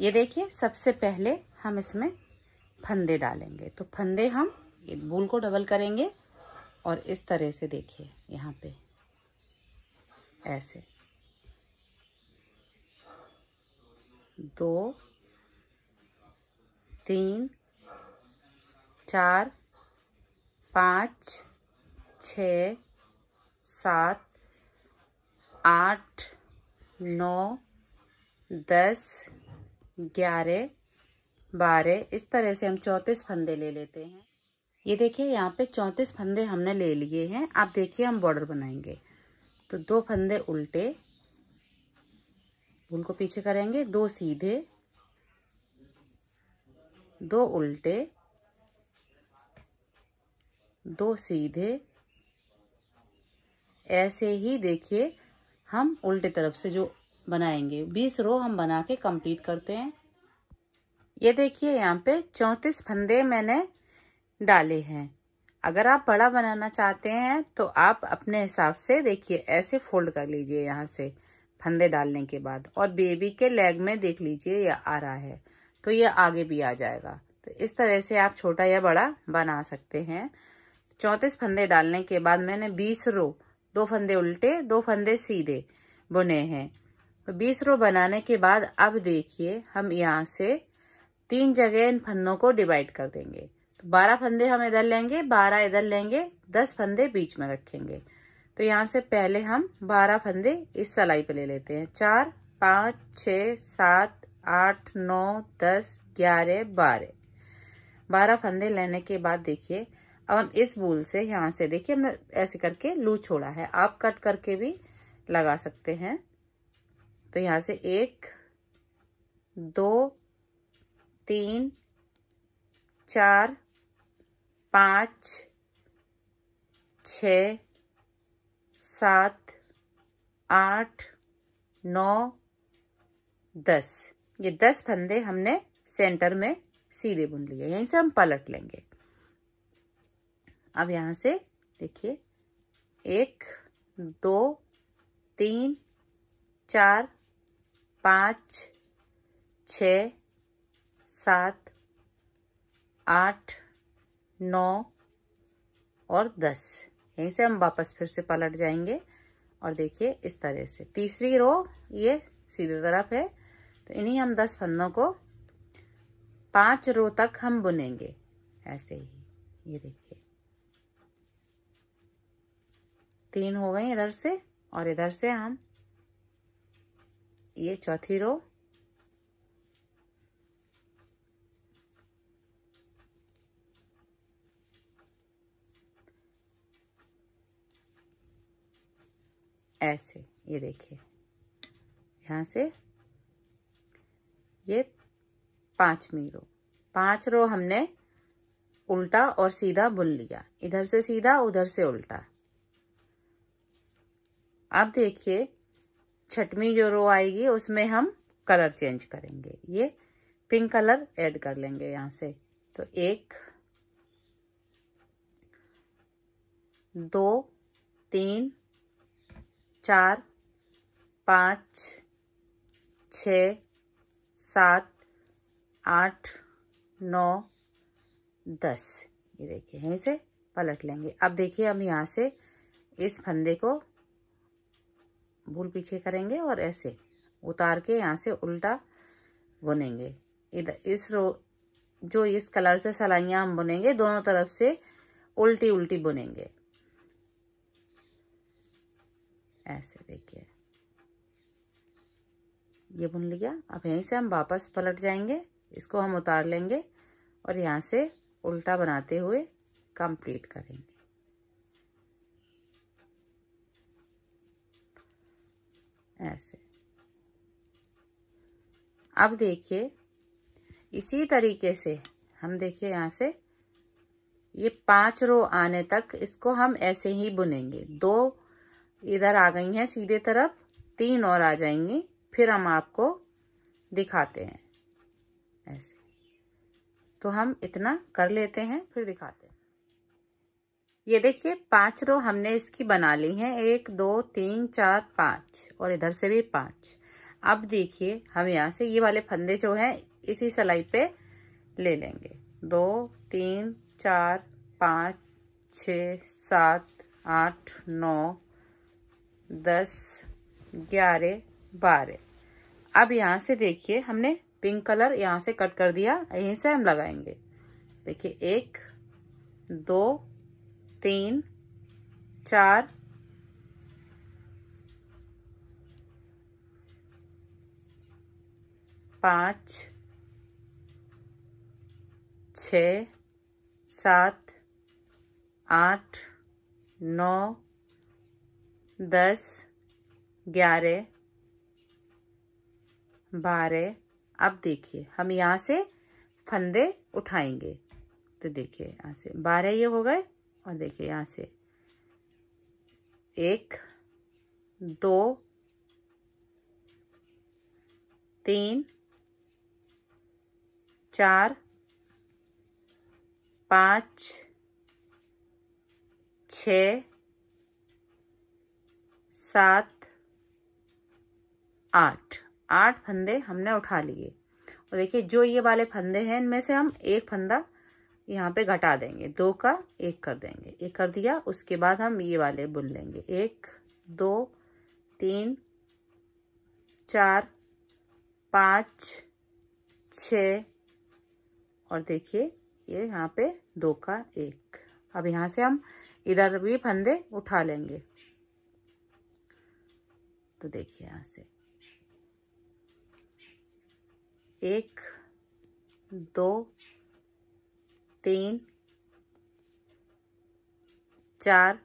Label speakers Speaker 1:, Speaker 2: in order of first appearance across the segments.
Speaker 1: ये देखिए सबसे पहले हम इसमें फंदे डालेंगे तो फंदे हम एक बूल को डबल करेंगे और इस तरह से देखिए यहाँ पे ऐसे दो तीन चार पाँच छ सात आठ नौ दस ग्यारह बारह इस तरह से हम चौंतीस फंदे ले लेते हैं ये देखिए यहाँ पे चौंतीस फंदे हमने ले लिए हैं आप देखिए हम बॉर्डर बनाएंगे तो दो फंदे उल्टे को पीछे करेंगे दो सीधे दो उल्टे दो सीधे ऐसे ही देखिए हम उल्टे तरफ से जो बनाएंगे बीस रो हम बना के कंप्लीट करते हैं ये देखिए यहाँ पे चौंतीस फंदे मैंने डाले हैं अगर आप बड़ा बनाना चाहते हैं तो आप अपने हिसाब से देखिए ऐसे फोल्ड कर लीजिए यहाँ से फंदे डालने के बाद और बेबी के लेग में देख लीजिए यह आ रहा है तो ये आगे भी आ जाएगा तो इस तरह से आप छोटा या बड़ा बना सकते हैं चौंतीस फंदे डालने के बाद मैंने बीस रो दो फंदे उल्टे दो फंदे सीधे बुने हैं तो बीस रो बनाने के बाद अब देखिए हम यहाँ से तीन जगह इन फंदों को डिवाइड कर देंगे तो बारह फंदे हम इधर लेंगे बारह इधर लेंगे दस फंदे बीच में रखेंगे तो यहाँ से पहले हम बारह फंदे इस सलाई पे ले लेते हैं चार पाँच छ सात आठ नौ दस ग्यारह बारह बारह फंदे लेने के बाद देखिए अब हम इस बूल से यहाँ से देखिए हमने ऐसे करके लू छोड़ा है आप कट करके भी लगा सकते हैं तो यहाँ से एक दो तीन चार पाँच छ सात आठ नौ दस ये दस फंदे हमने सेंटर में सीधे बुन लिए यहीं से हम पलट लेंगे अब यहाँ से देखिए एक दो तीन चार पाँच छ सात आठ नौ और दस यहीं से हम वापस फिर से पलट जाएंगे और देखिए इस तरह से तीसरी रो ये सीधे तरफ है तो इन्हीं हम दस फंदों को पांच रो तक हम बुनेंगे ऐसे ही ये देखिए तीन हो गए इधर से और इधर से हम ये चौथी रो ऐसे ये देखिए यहां से ये पांचवी रो पांच रो हमने उल्टा और सीधा बुन लिया इधर से सीधा उधर से उल्टा अब देखिए छठवी जो रो आएगी उसमें हम कलर चेंज करेंगे ये पिंक कलर ऐड कर लेंगे यहाँ से तो एक दो तीन चार पाँच छ सात आठ नौ दस ये देखिए यहीं से पलट लेंगे अब देखिए हम यहाँ से इस फंदे को भूल पीछे करेंगे और ऐसे उतार के यहाँ से उल्टा बुनेंगे इधर इस रो जो इस कलर से सलाइयाँ हम बुनेंगे दोनों तरफ से उल्टी उल्टी बुनेंगे ऐसे देखिए ये बुन लिया अब यहीं से हम वापस पलट जाएंगे इसको हम उतार लेंगे और यहाँ से उल्टा बनाते हुए कंप्लीट करेंगे ऐसे अब देखिए इसी तरीके से हम देखिए यहाँ से ये पांच रो आने तक इसको हम ऐसे ही बुनेंगे दो इधर आ गई हैं सीधे तरफ तीन और आ जाएंगी फिर हम आपको दिखाते हैं ऐसे तो हम इतना कर लेते हैं फिर दिखाते हैं ये देखिए पांच रो हमने इसकी बना ली है एक दो तीन चार पाँच और इधर से भी पाँच अब देखिए हम यहाँ से ये वाले फंदे जो हैं इसी सिलाई पे ले लेंगे दो तीन चार पाँच छ सात आठ नौ दस ग्यारह बारह अब यहाँ से देखिए हमने पिंक कलर यहाँ से कट कर दिया यहीं से हम लगाएंगे देखिए एक दो तीन चार पाँच छ सात आठ नौ दस ग्यारह बारह अब देखिए हम यहाँ से फंदे उठाएंगे तो देखिए यहाँ से बारह ये हो गए और देखिए यहाँ से एक दो तीन चार पाँच छ सात आठ आठ फंदे हमने उठा लिए और देखिए जो ये वाले फंदे हैं इनमें से हम एक फंदा यहाँ पे घटा देंगे दो का एक कर देंगे एक कर दिया उसके बाद हम ये वाले बुन लेंगे एक दो तीन चार पाँच छ और देखिए ये यहाँ पे दो का एक अब यहाँ से हम इधर भी फंदे उठा लेंगे तो देखिए यहाँ से एक दो तीन चार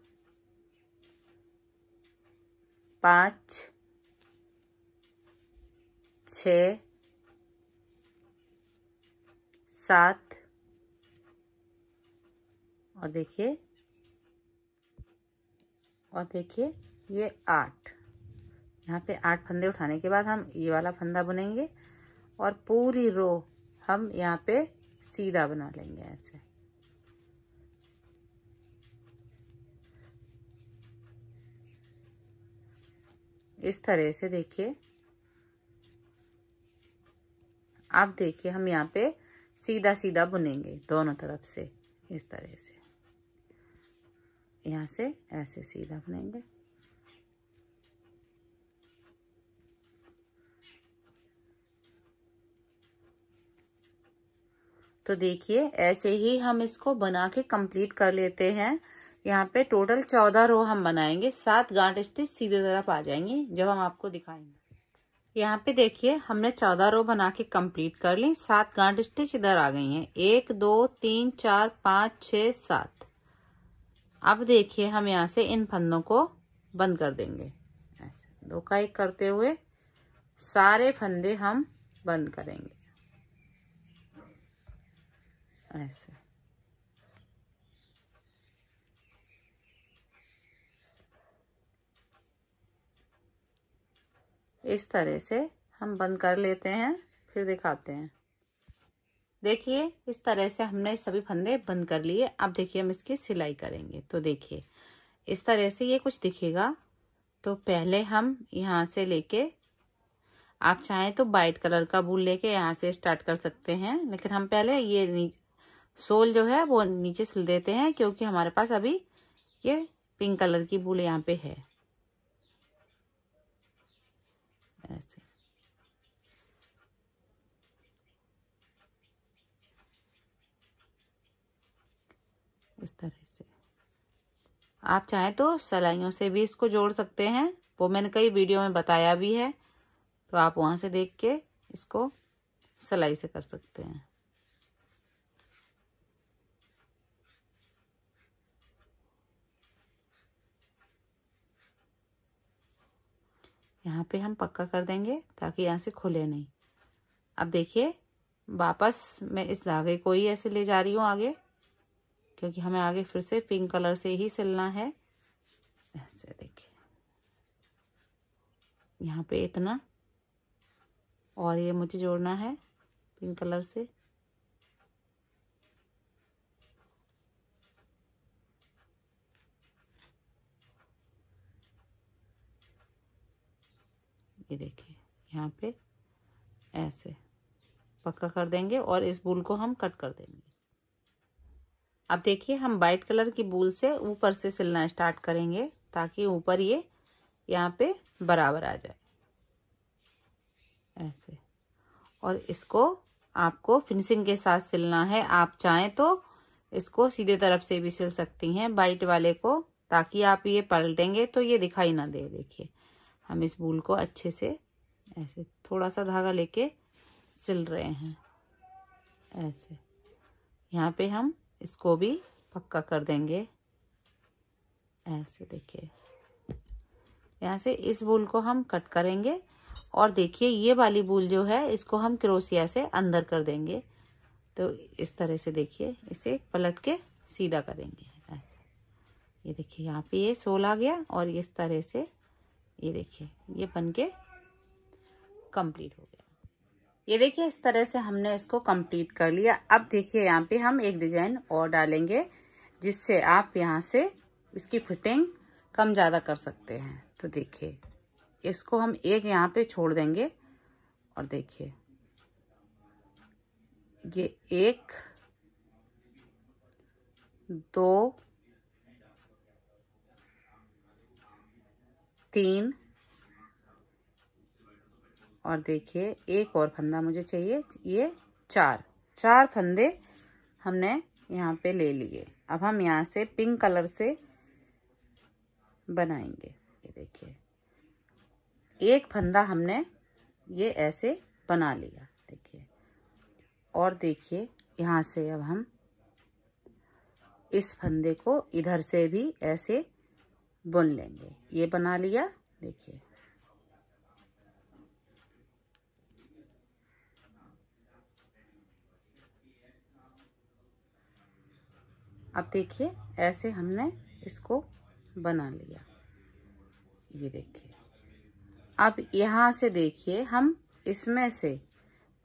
Speaker 1: पाँच छ सात और देखिए और देखिए ये आठ यहाँ पे आठ फंदे उठाने के बाद हम ये वाला फंदा बुनेंगे और पूरी रो हम यहाँ पे सीधा बना लेंगे ऐसे इस तरह से देखिए आप देखिए हम यहाँ पे सीधा सीधा बुनेंगे दोनों तरफ से इस तरह से यहाँ से ऐसे सीधा बुनेंगे तो देखिए ऐसे ही हम इसको बना के कंप्लीट कर लेते हैं यहाँ पे टोटल चौदह रो हम बनाएंगे सात गांठ स्टिच सीधे तरफ आ जाएंगे जब हम आपको दिखाएंगे यहाँ पे देखिए हमने चौदह रो बना के कंप्लीट कर ली सात गांठ स्टिच इधर आ गई हैं एक दो तीन चार पाँच छ सात अब देखिए हम यहाँ से इन फंदों को बंद कर देंगे ऐसे दो का एक करते हुए सारे फंदे हम बंद करेंगे ऐसे इस तरह से हम बंद कर लेते हैं फिर दिखाते हैं देखिए इस तरह से हमने सभी फंदे बंद कर लिए अब देखिए हम इसकी सिलाई करेंगे तो देखिए इस तरह से ये कुछ दिखेगा तो पहले हम यहाँ से लेके आप चाहें तो वाइट कलर का बूल लेके यहाँ से स्टार्ट कर सकते हैं लेकिन हम पहले ये सोल जो है वो नीचे सिल देते हैं क्योंकि हमारे पास अभी ये पिंक कलर की बूल यहाँ पे है ऐसे इस तरह से आप चाहें तो सलाइयों से भी इसको जोड़ सकते हैं वो मैंने कई वीडियो में बताया भी है तो आप वहां से देख के इसको सलाई से कर सकते हैं यहाँ पे हम पक्का कर देंगे ताकि यहाँ से खुले नहीं अब देखिए वापस मैं इस धागे को ही ऐसे ले जा रही हूँ आगे क्योंकि हमें आगे फिर से पिंक कलर से ही सिलना है ऐसे देखिए यहाँ पे इतना और ये मुझे जोड़ना है पिंक कलर से ये देखिए यहाँ पे ऐसे पक्का कर देंगे और इस बूल को हम कट कर देंगे अब देखिए हम वाइट कलर की बूल से ऊपर से सिलना स्टार्ट करेंगे ताकि ऊपर ये यहाँ पे बराबर आ जाए ऐसे और इसको आपको फिनिशिंग के साथ सिलना है आप चाहें तो इसको सीधे तरफ से भी सिल सकती हैं वाइट वाले को ताकि आप ये पलटेंगे तो ये दिखाई ना दे देखिए हम इस बूल को अच्छे से ऐसे थोड़ा सा धागा लेके सिल रहे हैं ऐसे यहाँ पे हम इसको भी पक्का कर देंगे ऐसे देखिए यहाँ से इस बूल को हम कट करेंगे और देखिए ये वाली बूल जो है इसको हम क्रोसिया से अंदर कर देंगे तो इस तरह से देखिए इसे पलट के सीधा करेंगे ऐसे ये देखिए यहाँ पे ये सोल आ गया और इस तरह से ये देखिए ये बन के कंप्लीट हो गया ये देखिए इस तरह से हमने इसको कंप्लीट कर लिया अब देखिए यहाँ पे हम एक डिजाइन और डालेंगे जिससे आप यहाँ से इसकी फिटिंग कम ज़्यादा कर सकते हैं तो देखिए इसको हम एक यहाँ पे छोड़ देंगे और देखिए ये एक दो तीन और देखिए एक और फंदा मुझे चाहिए ये चार चार फंदे हमने यहाँ पे ले लिए अब हम यहाँ से पिंक कलर से बनाएंगे ये देखिए एक फंदा हमने ये ऐसे बना लिया देखिए और देखिए यहाँ से अब हम इस फंदे को इधर से भी ऐसे बुन लेंगे ये बना लिया देखिए अब देखिए ऐसे हमने इसको बना लिया ये देखिए अब यहाँ से देखिए हम इसमें से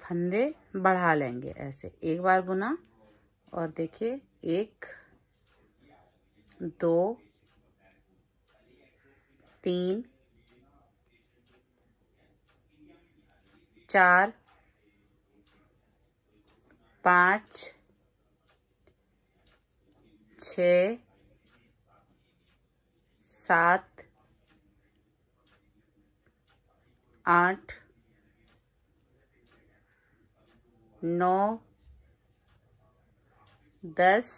Speaker 1: फंदे बढ़ा लेंगे ऐसे एक बार बुना और देखिए एक दो तीन चार पाँच छ सात आठ नौ दस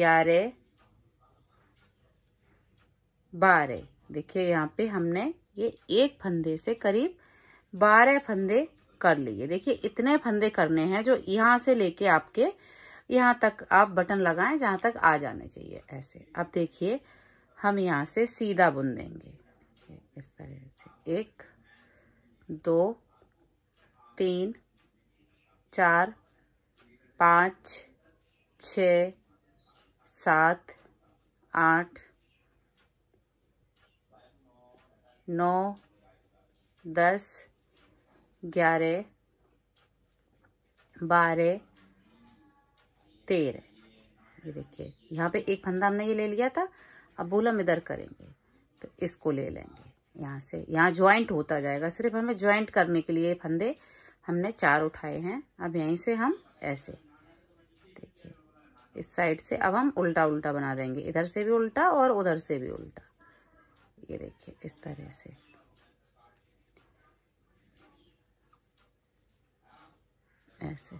Speaker 1: ग्यारह बारह देखिए यहाँ पे हमने ये एक फंदे से करीब बारह फंदे कर लिए देखिए इतने फंदे करने हैं जो यहाँ से लेके आपके यहाँ तक आप बटन लगाएं जहाँ तक आ जाने चाहिए ऐसे अब देखिए हम यहाँ से सीधा बुन देंगे इस तरह से एक दो तीन चार पाँच छ सात आठ नौ दस ग्यारह बारह तेरह ये देखिए यहाँ पे एक फंदा हमने ये ले लिया था अब बोला हम इधर करेंगे तो इसको ले लेंगे यहाँ से यहाँ ज्वाइंट होता जाएगा सिर्फ हमें ज्वाइंट करने के लिए फंदे हमने चार उठाए हैं अब यहीं से हम ऐसे देखिए इस साइड से अब हम उल्टा उल्टा बना देंगे इधर से भी उल्टा और उधर से भी उल्टा ये देखिए इस तरह से ऐसे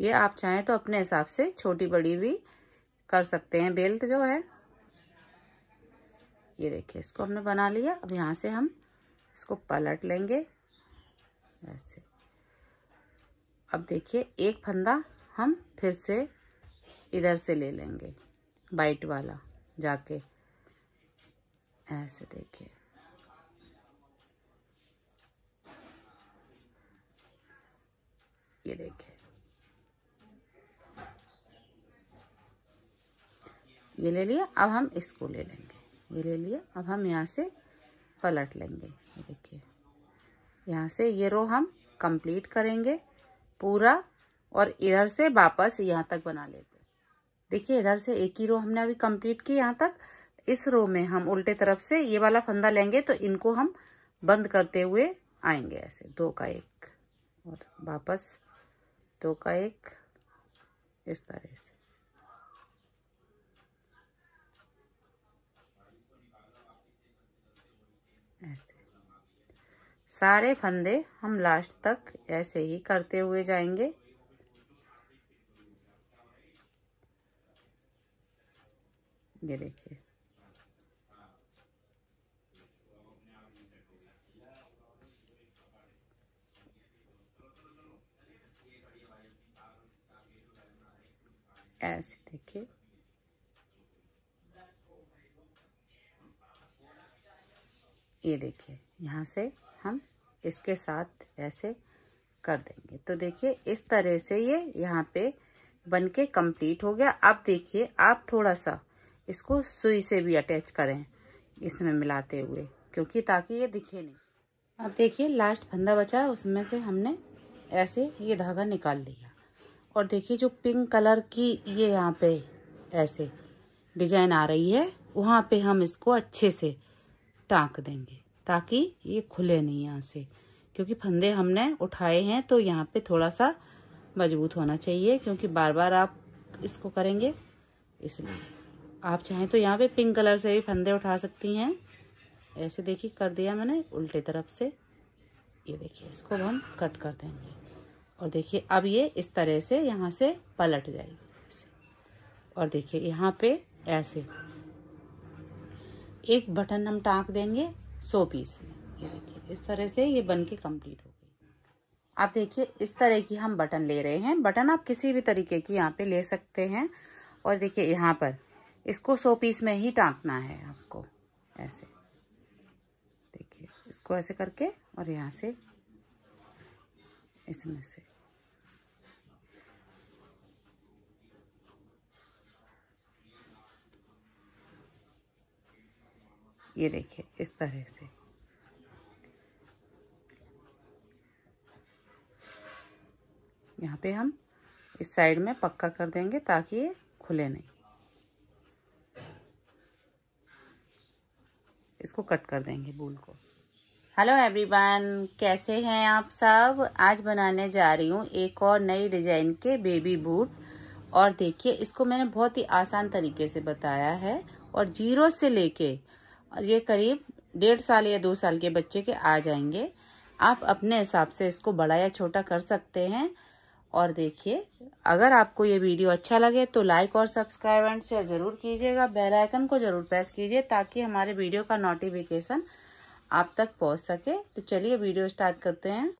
Speaker 1: ये आप चाहें तो अपने हिसाब से छोटी बड़ी भी कर सकते हैं बेल्ट जो है ये देखिए इसको हमने बना लिया अब यहाँ से हम इसको पलट लेंगे ऐसे अब देखिए एक फंदा हम फिर से इधर से ले लेंगे बाइट वाला जाके ऐसे देखिए ये देखिए ये ले लिया अब हम इसको ले लेंगे ये ले लिया अब हम यहाँ से पलट लेंगे ये देखिए यहाँ से ये रो हम कंप्लीट करेंगे पूरा और इधर से वापस यहाँ तक बना लेते देखिए इधर से एक ही रो हमने अभी कंप्लीट की यहाँ तक इस रो में हम उल्टे तरफ से ये वाला फंदा लेंगे तो इनको हम बंद करते हुए आएंगे ऐसे दो का एक और वापस दो का एक इस तरह से ऐसे सारे फंदे हम लास्ट तक ऐसे ही करते हुए जाएंगे ये देखिए ऐसे देखिए ये देखिए यहाँ से हम इसके साथ ऐसे कर देंगे तो देखिए इस तरह से ये यहाँ पे बन के कंप्लीट हो गया अब देखिए आप थोड़ा सा इसको सुई से भी अटैच करें इसमें मिलाते हुए क्योंकि ताकि ये दिखे नहीं अब देखिए लास्ट फंदा बचा है उसमें से हमने ऐसे ये धागा निकाल लिया और देखिए जो पिंक कलर की ये यहाँ पे ऐसे डिजाइन आ रही है वहाँ पे हम इसको अच्छे से टाँक देंगे ताकि ये खुले नहीं यहाँ से क्योंकि फंदे हमने उठाए हैं तो यहाँ पे थोड़ा सा मजबूत होना चाहिए क्योंकि बार बार आप इसको करेंगे इसलिए आप चाहें तो यहाँ पे पिंक कलर से भी फंदे उठा सकती हैं ऐसे देखिए कर दिया मैंने उल्टे तरफ से ये देखिए इसको हम कट कर देंगे और देखिए अब ये इस तरह से यहाँ से पलट जाएगी और देखिए यहाँ पे ऐसे एक बटन हम टाँक देंगे सौ पीस में ये देखिए इस तरह से ये बन के कम्प्लीट हो गई आप देखिए इस तरह की हम बटन ले रहे हैं बटन आप किसी भी तरीके की यहाँ पे ले सकते हैं और देखिए यहाँ पर इसको सो पीस में ही टांकना है आपको ऐसे देखिए इसको ऐसे करके और यहाँ से इसमें से ये देखिए इस तरह से यहाँ पे हम इस साइड में पक्का कर देंगे ताकि ये खुले नहीं इसको कट कर देंगे बूल को हेलो एवरीवन कैसे हैं आप सब आज बनाने जा रही हूँ एक और नई डिजाइन के बेबी बूट और देखिए इसको मैंने बहुत ही आसान तरीके से बताया है और जीरो से लेके ये करीब डेढ़ साल या दो साल के बच्चे के आ जाएंगे आप अपने हिसाब से इसको बड़ा या छोटा कर सकते हैं और देखिए अगर आपको ये वीडियो अच्छा लगे तो लाइक और सब्सक्राइब एंड शेयर ज़रूर कीजिएगा बेल आइकन को ज़रूर प्रेस कीजिए ताकि हमारे वीडियो का नोटिफिकेशन आप तक पहुंच सके तो चलिए वीडियो स्टार्ट करते हैं